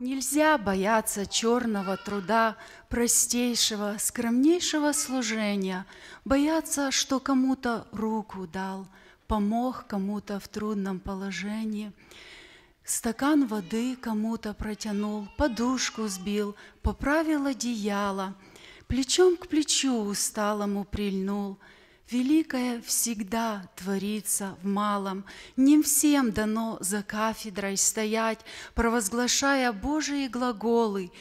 Нельзя бояться черного труда, простейшего, скромнейшего служения, бояться, что кому-то руку дал, помог кому-то в трудном положении, стакан воды кому-то протянул, подушку сбил, поправил одеяло, плечом к плечу усталому прильнул – Великое всегда творится в малом. Не всем дано за кафедрой стоять, провозглашая Божьи глаголы,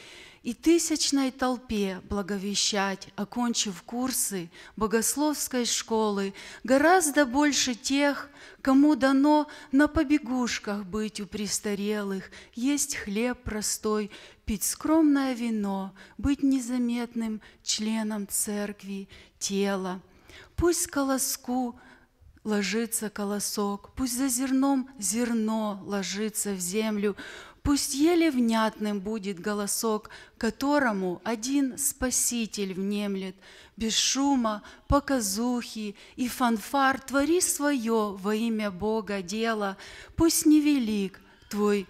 и тысячной толпе благовещать, окончив курсы богословской школы, гораздо больше тех, кому дано на побегушках быть у престарелых, есть хлеб простой, пить скромное вино, быть незаметным членом церкви, тела – Пусть колоску ложится колосок, пусть за зерном зерно ложится в землю, пусть еле внятным будет голосок, которому один Спаситель внемлет, без шума, показухи и фанфар твори свое во имя Бога дело, пусть невелик твой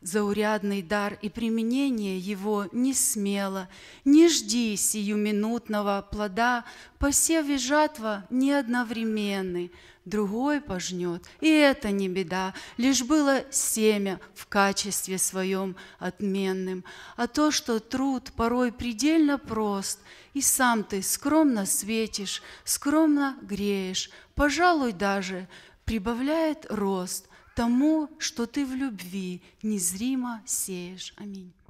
заурядный дар и применение его не смело, не жди сиюминутного плода, посев и жатва не одновременны, другой пожнет, и это не беда, лишь было семя в качестве своем отменным, а то, что труд порой предельно прост, и сам ты скромно светишь, скромно греешь, пожалуй, даже прибавляет рост – тому, что ты в любви незримо сеешь. Аминь.